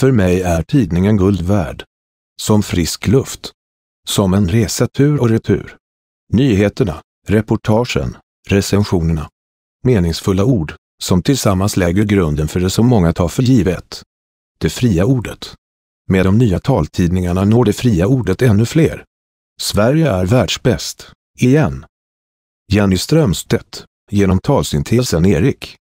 För mig är tidningen guld värd. Som frisk luft. Som en resa tur och retur. Nyheterna, reportagen, recensionerna. Meningsfulla ord, som tillsammans lägger grunden för det som många tar för givet. Det fria ordet. Med de nya taltidningarna når det fria ordet ännu fler. Sverige är världsbäst, igen. Jenny Strömstedt, genom talsyntesen Erik.